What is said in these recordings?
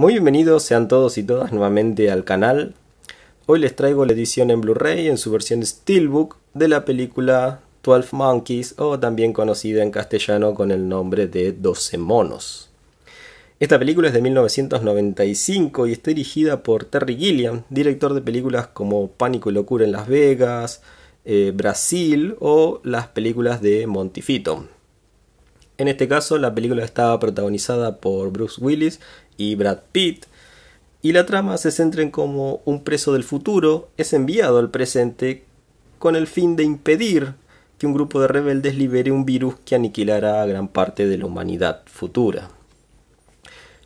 Muy bienvenidos sean todos y todas nuevamente al canal. Hoy les traigo la edición en Blu-ray en su versión Steelbook de la película 12 Monkeys o también conocida en castellano con el nombre de 12 monos. Esta película es de 1995 y está dirigida por Terry Gilliam, director de películas como Pánico y Locura en Las Vegas, eh, Brasil o las películas de Montifito en este caso, la película estaba protagonizada por Bruce Willis y Brad Pitt, y la trama se centra en cómo un preso del futuro es enviado al presente con el fin de impedir que un grupo de rebeldes libere un virus que aniquilará a gran parte de la humanidad futura.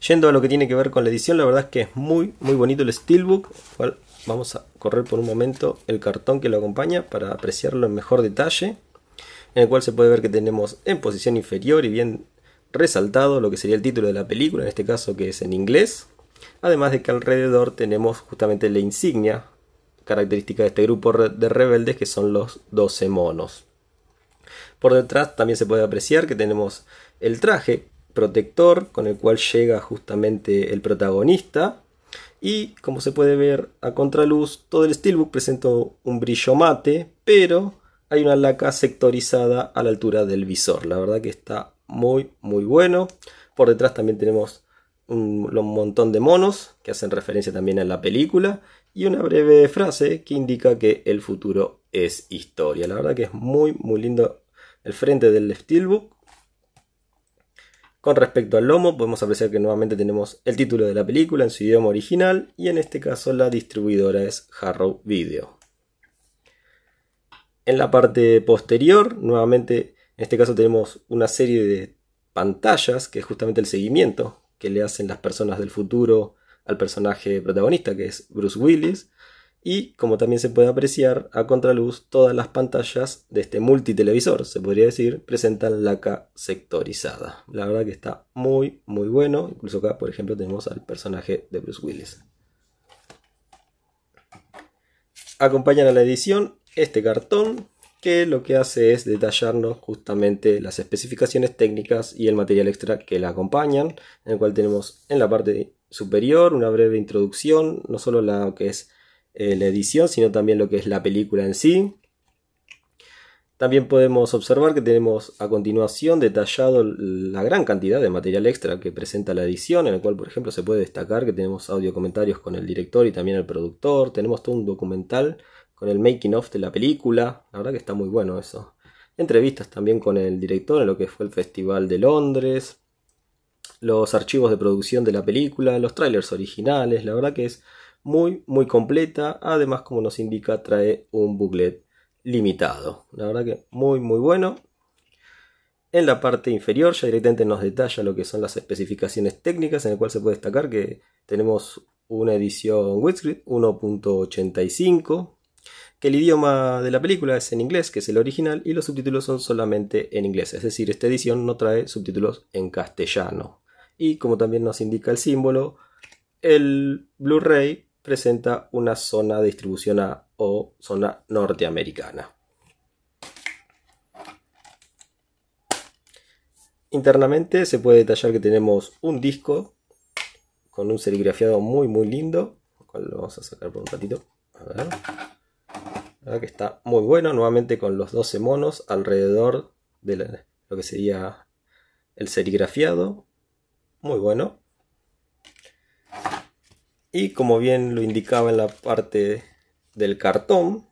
Yendo a lo que tiene que ver con la edición, la verdad es que es muy, muy bonito el steelbook. vamos a correr por un momento el cartón que lo acompaña para apreciarlo en mejor detalle en el cual se puede ver que tenemos en posición inferior y bien resaltado lo que sería el título de la película, en este caso que es en inglés, además de que alrededor tenemos justamente la insignia característica de este grupo de rebeldes que son los 12 monos. Por detrás también se puede apreciar que tenemos el traje protector con el cual llega justamente el protagonista y como se puede ver a contraluz todo el steelbook presentó un brillo mate pero hay una laca sectorizada a la altura del visor. La verdad que está muy, muy bueno. Por detrás también tenemos un, montón de monos que hacen referencia también a la película y una breve frase que indica que el futuro es historia. La verdad que es muy, muy lindo el frente del Steelbook. Con respecto al lomo, podemos apreciar que nuevamente tenemos el título de la película en su idioma original y en este caso la distribuidora es Harrow Video. En la parte posterior, nuevamente, en este caso tenemos una serie de pantallas, que es justamente el seguimiento que le hacen las personas del futuro al personaje protagonista, que es Bruce Willis. Y como también se puede apreciar a contraluz, todas las pantallas de este multitelevisor, se podría decir, presentan laca sectorizada. La verdad que está muy, muy bueno. Incluso acá, por ejemplo, tenemos al personaje de Bruce Willis. Acompañan a la edición este cartón que lo que hace es detallarnos justamente las especificaciones técnicas y el material extra que la acompañan, en el cual tenemos en la parte superior una breve introducción, no solo lo que es eh, la edición, sino también lo que es la película en sí. También podemos observar que tenemos a continuación detallado la gran cantidad de material extra que presenta la edición, en el cual por ejemplo se puede destacar que tenemos audio comentarios con el director y también el productor, tenemos todo un documental con el making of de la película. La verdad que está muy bueno eso. Entrevistas también con el director en lo que fue el Festival de Londres. Los archivos de producción de la película, los trailers originales. La verdad que es muy, muy completa. Además, como nos indica, trae un booklet limitado. La verdad que muy, muy bueno. En la parte inferior ya directamente nos detalla lo que son las especificaciones técnicas, en el cual se puede destacar que tenemos una edición widescreen 1.85 que el idioma de la película es en inglés, que es el original, y los subtítulos son solamente en inglés. Es decir, esta edición no trae subtítulos en castellano. Y como también nos indica el símbolo, el Blu-ray presenta una zona de distribución A o zona norteamericana. Internamente se puede detallar que tenemos un disco con un serigrafiado muy muy lindo, lo cual lo vamos a sacar por un ratito que está muy bueno, nuevamente con los 12 monos alrededor de lo que sería el serigrafiado, muy bueno. Y como bien lo indicaba en la parte del cartón,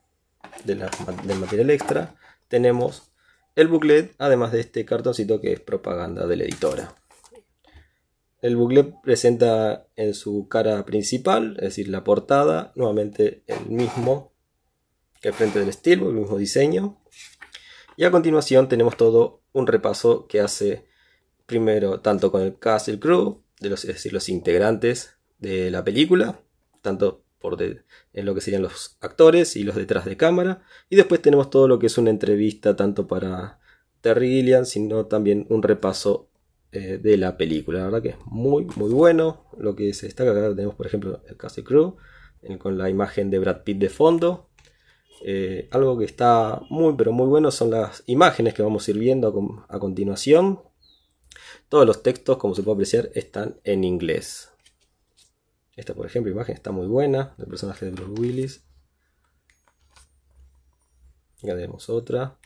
de la, del material extra, tenemos el booklet, además de este cartoncito que es propaganda de la editora. El booklet presenta en su cara principal, es decir, la portada, nuevamente el mismo que frente del estilo, el mismo diseño. Y a continuación tenemos todo un repaso que hace primero tanto con el Castle crew, de los, es decir, los integrantes de la película, tanto por en lo que serían los actores y los detrás de cámara. Y después tenemos todo lo que es una entrevista tanto para Terry Gilliam, sino también un repaso eh, de la película. La verdad que es muy, muy bueno. Lo que se destaca acá tenemos, por ejemplo, el Castle Crew, con la imagen de Brad Pitt de fondo, eh, algo que está muy pero muy bueno son las imágenes que vamos a ir viendo a, continuación. Todos los textos, como se puede apreciar, están en inglés. Esta, por ejemplo, imagen está muy buena, del personaje de Bruce Willis. Acá tenemos otra.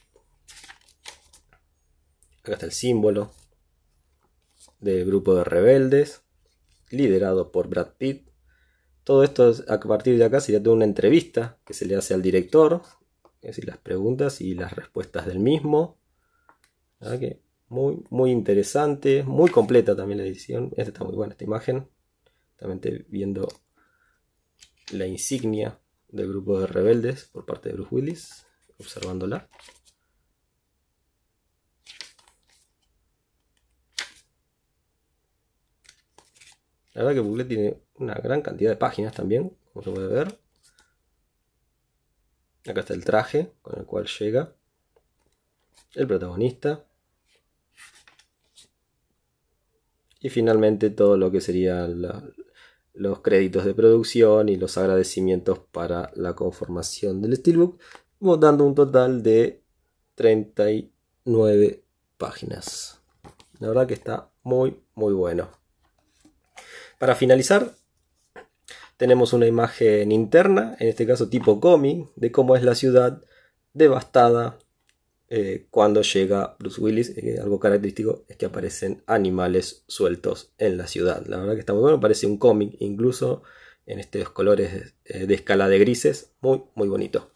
Acá está el símbolo del grupo de rebeldes, liderado por Brad Pitt. Todo esto a partir de acá sería toda una entrevista que se le hace al director, es decir, las preguntas y las respuestas del mismo. Que muy, muy interesante, muy completa también la edición. Esta está muy buena, esta imagen. También viendo la insignia del grupo de rebeldes por parte de Bruce Willis, observándola. La verdad que Google tiene una gran cantidad de páginas también, como se puede ver. Acá está el traje con el cual llega el protagonista. Y finalmente todo lo que serían los créditos de producción y los agradecimientos para la conformación del Steelbook, dando un total de 39 páginas. La verdad que está muy, muy bueno. Para finalizar, tenemos una imagen interna, en este caso tipo cómic, de cómo es la ciudad devastada eh, cuando llega Bruce Willis. Eh, algo característico es que aparecen animales sueltos en la ciudad. La verdad que está muy bueno, parece un cómic incluso en estos colores eh, de escala de grises, muy, muy bonito.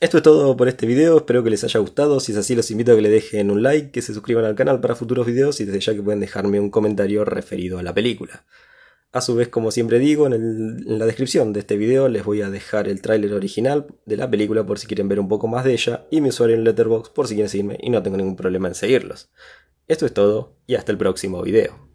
Esto es todo por este video, espero que les haya gustado, si es así los invito a que le dejen un like, que se suscriban al canal para futuros videos y desde ya que pueden dejarme un comentario referido a la película. A su vez, como siempre digo, en, la descripción de este video les voy a dejar el tráiler original de la película por si quieren ver un poco más de ella y mi usuario en Letterboxd por si quieren seguirme y no tengo ningún problema en seguirlos. Esto es todo y hasta el próximo video.